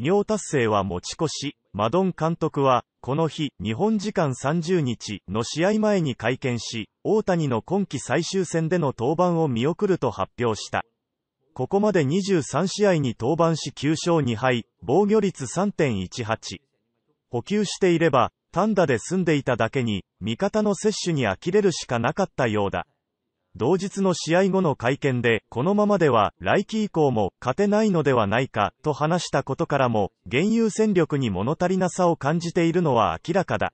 業達成は持ち越し、マドン監督は、この日、日本時間30日の試合前に会見し、大谷の今季最終戦での登板を見送ると発表した。ここまで23試合に登板し9勝2敗、防御率3.18。補給していれば、単打で済んでいただけに、味方の接種に呆れるしかなかったようだ。同日の試合後の会見で、このままでは来季以降も勝てないのではないかと話したことからも、現有戦力に物足りなさを感じているのは明らかだ。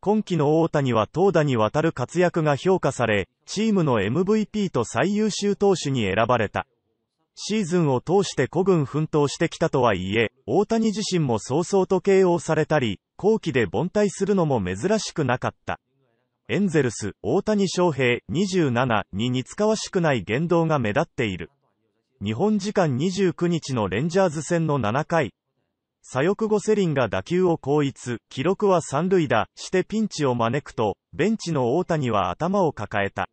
今季の大谷は投打にわたる活躍が評価され、チームの MVP と最優秀投手に選ばれた。シーズンを通して孤軍奮闘してきたとはいえ、大谷自身も早々と KO されたり、後期で凡退するのも珍しくなかった。エンゼルス、大谷翔平、27に似つかわしくない言動が目立っている。日本時間29日のレンジャーズ戦の7回、左翼後セリンが打球を後逸、記録は三塁打、してピンチを招くと、ベンチの大谷は頭を抱えた。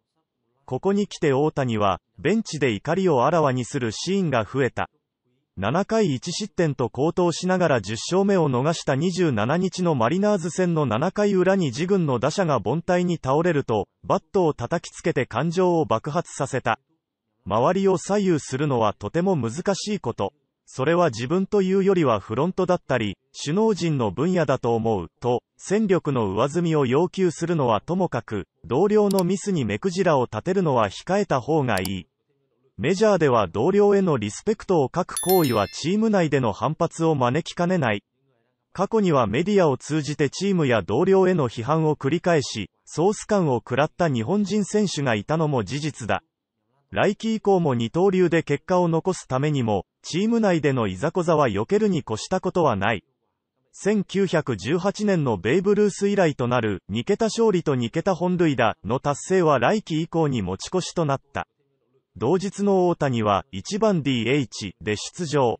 ここに来て大谷は、ベンチで怒りをあらわにするシーンが増えた。7回1失点と好投しながら10勝目を逃した27日のマリナーズ戦の7回裏に自軍の打者が凡退に倒れると、バットを叩きつけて感情を爆発させた。周りを左右するのはとても難しいこと。それは自分というよりはフロントだったり、首脳陣の分野だと思う、と、戦力の上積みを要求するのはともかく、同僚のミスに目くじらを立てるのは控えた方がいい。メジャーでは同僚へのリスペクトを欠く行為はチーム内での反発を招きかねない。過去にはメディアを通じてチームや同僚への批判を繰り返し、ソース感を食らった日本人選手がいたのも事実だ。来季以降も二刀流で結果を残すためにも、チーム内でのいざこざは避けるに越したことはない。1918年のベイブルース以来となる2桁勝利と2桁本塁打の達成は来季以降に持ち越しとなった。同日の大谷は1番 DH で出場。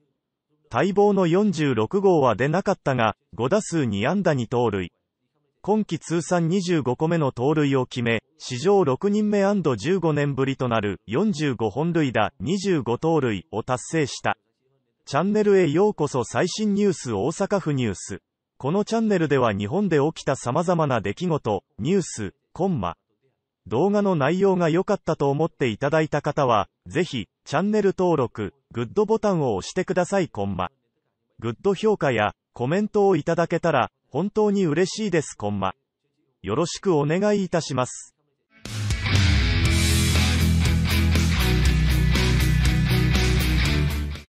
待望の46号は出なかったが、5打数2安打に盗塁。今季通算25個目の盗塁を決め、史上6人目 &15 年ぶりとなる45本塁打25盗塁を達成した。チャンネルへようこそ最新ニュース大阪府ニュース。このチャンネルでは日本で起きた様々な出来事、ニュース、コンマ、動画の内容が良かったと思っていただいた方は、ぜひ、チャンネル登録、グッドボタンを押してください、コンマ。グッド評価や、コメントをいただけたら、本当に嬉しいです、コンマ。よろしくお願いいたします。